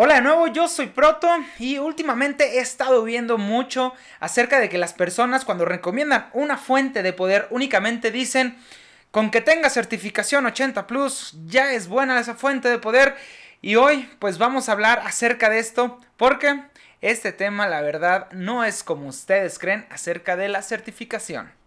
Hola de nuevo, yo soy Proto y últimamente he estado viendo mucho acerca de que las personas cuando recomiendan una fuente de poder únicamente dicen con que tenga certificación 80 plus ya es buena esa fuente de poder y hoy pues vamos a hablar acerca de esto porque este tema la verdad no es como ustedes creen acerca de la certificación.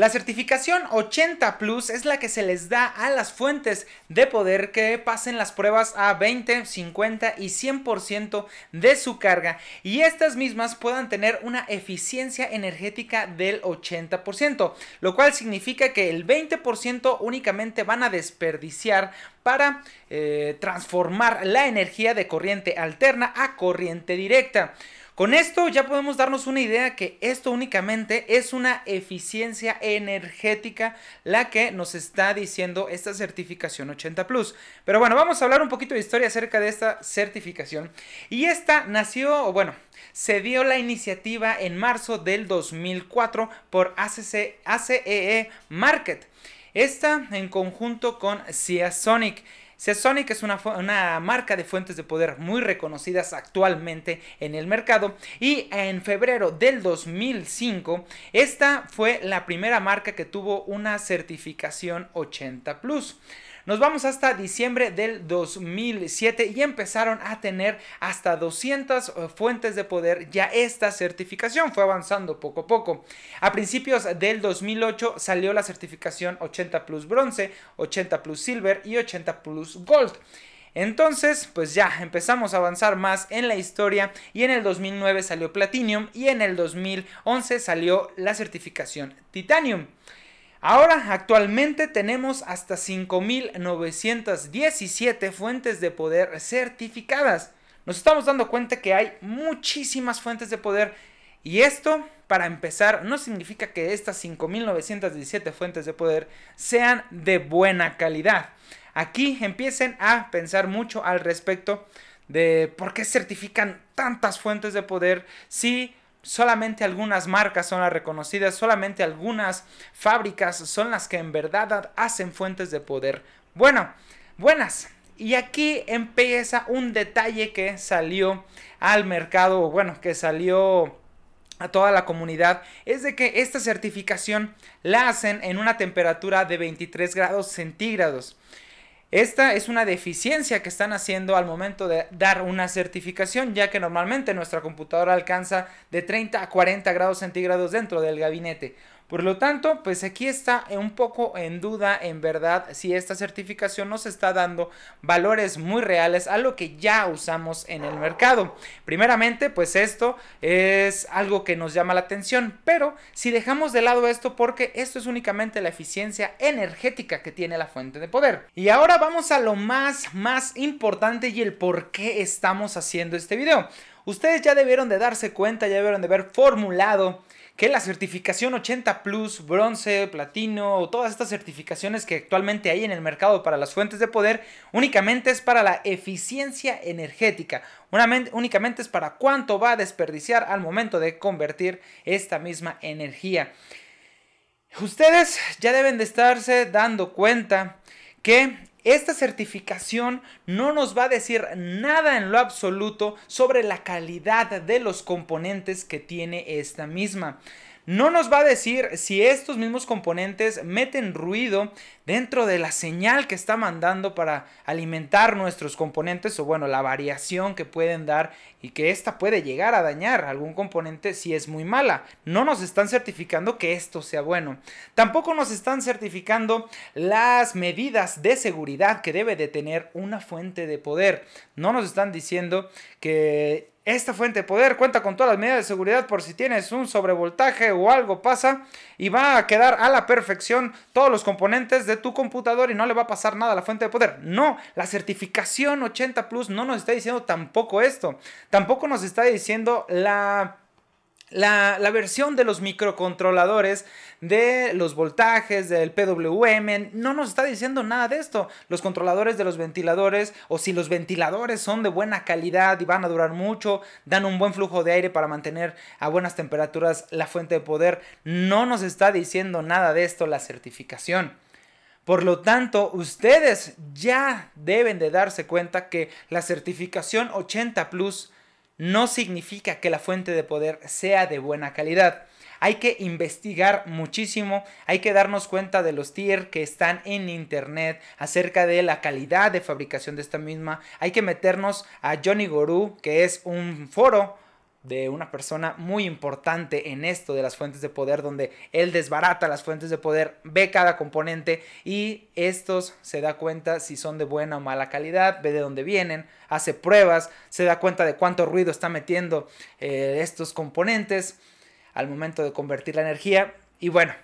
La certificación 80 Plus es la que se les da a las fuentes de poder que pasen las pruebas a 20, 50 y 100% de su carga y estas mismas puedan tener una eficiencia energética del 80%, lo cual significa que el 20% únicamente van a desperdiciar para eh, transformar la energía de corriente alterna a corriente directa. Con esto ya podemos darnos una idea que esto únicamente es una eficiencia energética la que nos está diciendo esta certificación 80 Plus. Pero bueno, vamos a hablar un poquito de historia acerca de esta certificación. Y esta nació, o bueno, se dio la iniciativa en marzo del 2004 por ACEE e Market. Esta en conjunto con Cia Seasonic es una, marca de fuentes de poder muy reconocidas actualmente en el mercado y en febrero del 2005 esta fue la primera marca que tuvo una certificación 80 nos vamos hasta diciembre del 2007 y empezaron a tener hasta 200 eh, fuentes de poder ya esta certificación. Fue avanzando poco a poco. A principios del 2008 salió la certificación 80 Plus Bronce, 80 Plus Silver y 80 Plus Gold. Entonces, pues ya empezamos a avanzar más en la historia y en el 2009 salió Platinum y en el 2011 salió la certificación Titanium. Ahora, actualmente tenemos hasta 5.917 fuentes de poder certificadas. Nos estamos dando cuenta que hay muchísimas fuentes de poder y esto, para empezar, no significa que estas 5.917 fuentes de poder sean de buena calidad. Aquí empiecen a pensar mucho al respecto de por qué certifican tantas fuentes de poder si solamente algunas marcas son las reconocidas, solamente algunas fábricas son las que en verdad hacen fuentes de poder. Bueno, buenas. Y aquí empieza un detalle que salió al mercado, bueno, que salió a toda la comunidad, es de que esta certificación la hacen en una temperatura de 23 grados centígrados. Esta es una deficiencia que están haciendo al momento de dar una certificación, ya que normalmente nuestra computadora alcanza de 30 a 40 grados centígrados dentro del gabinete. Por lo tanto, pues aquí está un poco en duda, en verdad, si esta certificación nos está dando valores muy reales a lo que ya usamos en el mercado. Primeramente, pues esto es algo que nos llama la atención, pero si dejamos de lado esto, porque esto es únicamente la eficiencia energética que tiene la fuente de poder. Y ahora vamos a lo más, más importante y el por qué estamos haciendo este video. Ustedes ya debieron de darse cuenta, ya debieron de haber formulado que la certificación 80 Plus, bronce, platino, o todas estas certificaciones que actualmente hay en el mercado para las fuentes de poder, únicamente es para la eficiencia energética, únicamente es para cuánto va a desperdiciar al momento de convertir esta misma energía. Ustedes ya deben de estarse dando cuenta que esta certificación no nos va a decir nada en lo absoluto sobre la calidad de los componentes que tiene esta misma. No nos va a decir si estos mismos componentes meten ruido, dentro de la señal que está mandando para alimentar nuestros componentes o bueno, la variación que pueden dar y que esta puede llegar a dañar algún componente si es muy mala. No nos están certificando que esto sea bueno. Tampoco nos están certificando las medidas de seguridad que debe de tener una fuente de poder. No nos están diciendo que esta fuente de poder cuenta con todas las medidas de seguridad por si tienes un sobrevoltaje o algo pasa y va a quedar a la perfección todos los componentes de tu computador y no le va a pasar nada a la fuente de poder. No, la certificación 80 Plus no nos está diciendo tampoco esto. Tampoco nos está diciendo la... La, la, versión de los microcontroladores, de los voltajes, del PWM, no nos está diciendo nada de esto. Los controladores de los ventiladores, o si los ventiladores son de buena calidad y van a durar mucho, dan un buen flujo de aire para mantener a buenas temperaturas la fuente de poder, no nos está diciendo nada de esto la certificación. Por lo tanto, ustedes ya deben de darse cuenta que la certificación 80 Plus no significa que la fuente de poder sea de buena calidad. Hay que investigar muchísimo, hay que darnos cuenta de los tier que están en internet acerca de la calidad de fabricación de esta misma. Hay que meternos a Johnny Guru, que es un foro de una persona muy importante en esto de las fuentes de poder, donde él desbarata las fuentes de poder, ve cada componente y estos se da cuenta si son de buena o mala calidad, ve de dónde vienen, hace pruebas, se da cuenta de cuánto ruido está metiendo eh, estos componentes al momento de convertir la energía. Y bueno,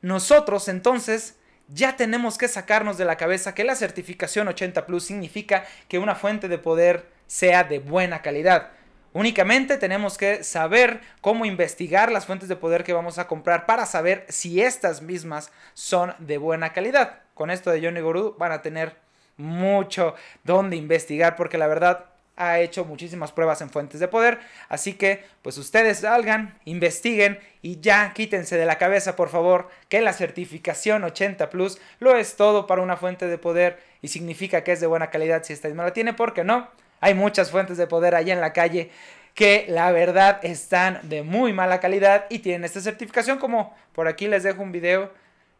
nosotros entonces ya tenemos que sacarnos de la cabeza que la certificación 80 Plus significa que una fuente de poder sea de buena calidad Únicamente tenemos que saber cómo investigar las fuentes de poder que vamos a comprar para saber si estas mismas son de buena calidad. Con esto de Johnny Guru van a tener mucho donde investigar porque la verdad ha hecho muchísimas pruebas en fuentes de poder. Así que, pues ustedes salgan, investiguen y ya quítense de la cabeza, por favor, que la certificación 80 Plus lo es todo para una fuente de poder y significa que es de buena calidad si esta misma la tiene, ¿por qué no? Hay muchas fuentes de poder allá en la calle que la verdad están de muy mala calidad y tienen esta certificación como por aquí les dejo un video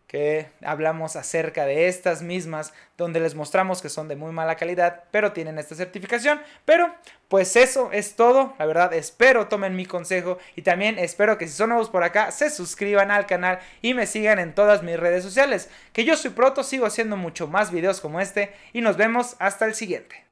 que hablamos acerca de estas mismas donde les mostramos que son de muy mala calidad pero tienen esta certificación pero pues eso es todo la verdad espero tomen mi consejo y también espero que si son nuevos por acá se suscriban al canal y me sigan en todas mis redes sociales que yo soy proto sigo haciendo mucho más videos como este y nos vemos hasta el siguiente